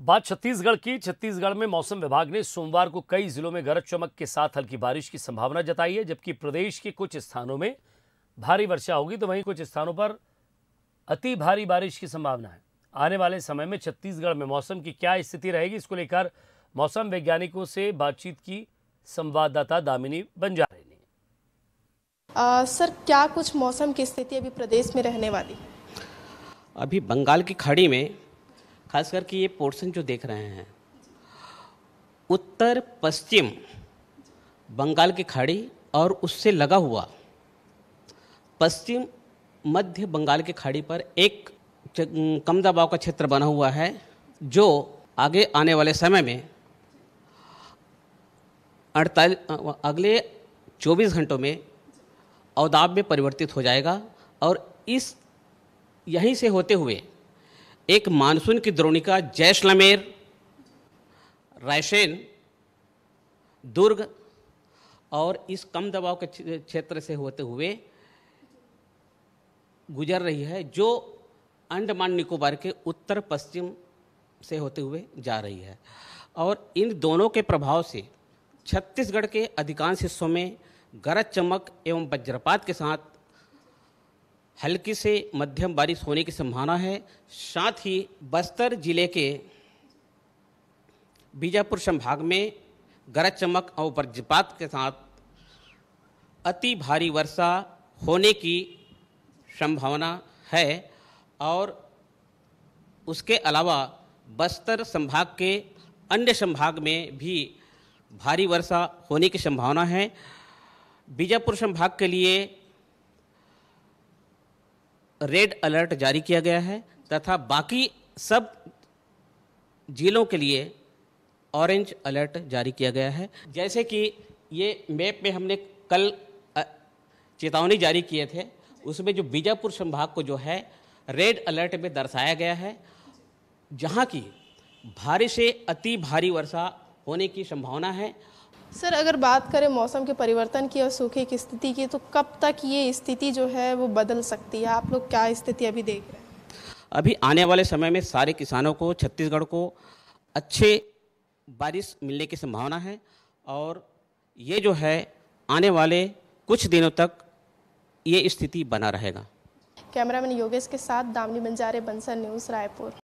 बात छत्तीसगढ़ की छत्तीसगढ़ में मौसम विभाग ने सोमवार को कई जिलों में गरज चमक के साथ हल्की बारिश की संभावना जताई है जबकि प्रदेश के कुछ स्थानों में भारी वर्षा होगी तो वहीं कुछ स्थानों पर अति भारी बारिश की संभावना है आने वाले समय में छत्तीसगढ़ में मौसम की क्या स्थिति रहेगी इसको लेकर मौसम वैज्ञानिकों से बातचीत की संवाददाता दामिनी बंजारे ने आ, सर क्या कुछ मौसम की स्थिति अभी प्रदेश में रहने वाली अभी बंगाल की खाड़ी में खास करके ये पोर्शन जो देख रहे हैं उत्तर पश्चिम बंगाल की खाड़ी और उससे लगा हुआ पश्चिम मध्य बंगाल की खाड़ी पर एक कम दबाव का क्षेत्र बना हुआ है जो आगे आने वाले समय में अड़तालीस अगले 24 घंटों में अवदाब में परिवर्तित हो जाएगा और इस यहीं से होते हुए एक मानसून की द्रोणिका जैसलमेर रायसेन दुर्ग और इस कम दबाव के क्षेत्र से होते हुए गुजर रही है जो अंडमान निकोबार के उत्तर पश्चिम से होते हुए जा रही है और इन दोनों के प्रभाव से छत्तीसगढ़ के अधिकांश हिस्सों में गरज चमक एवं वज्रपात के साथ हल्की से मध्यम बारिश होने की संभावना है साथ ही बस्तर जिले के बीजापुर संभाग में गरज चमक और वज्रपात के साथ अति भारी वर्षा होने की संभावना है और उसके अलावा बस्तर संभाग के अन्य संभाग में भी भारी वर्षा होने की संभावना है बीजापुर संभाग के लिए रेड अलर्ट जारी किया गया है तथा बाकी सब जिलों के लिए ऑरेंज अलर्ट जारी किया गया है जैसे कि ये मैप में हमने कल चेतावनी जारी किए थे उसमें जो बीजापुर संभाग को जो है रेड अलर्ट में दर्शाया गया है जहाँ की भारी से अति भारी वर्षा होने की संभावना है सर अगर बात करें मौसम के परिवर्तन की और सूखे की स्थिति की तो कब तक ये स्थिति जो है वो बदल सकती है आप लोग क्या स्थिति अभी देख रहे हैं अभी आने वाले समय में सारे किसानों को छत्तीसगढ़ को अच्छे बारिश मिलने की संभावना है और ये जो है आने वाले कुछ दिनों तक ये स्थिति बना रहेगा कैमरामैन योगेश के साथ दामनी बंजारे बंसर न्यूज़ रायपुर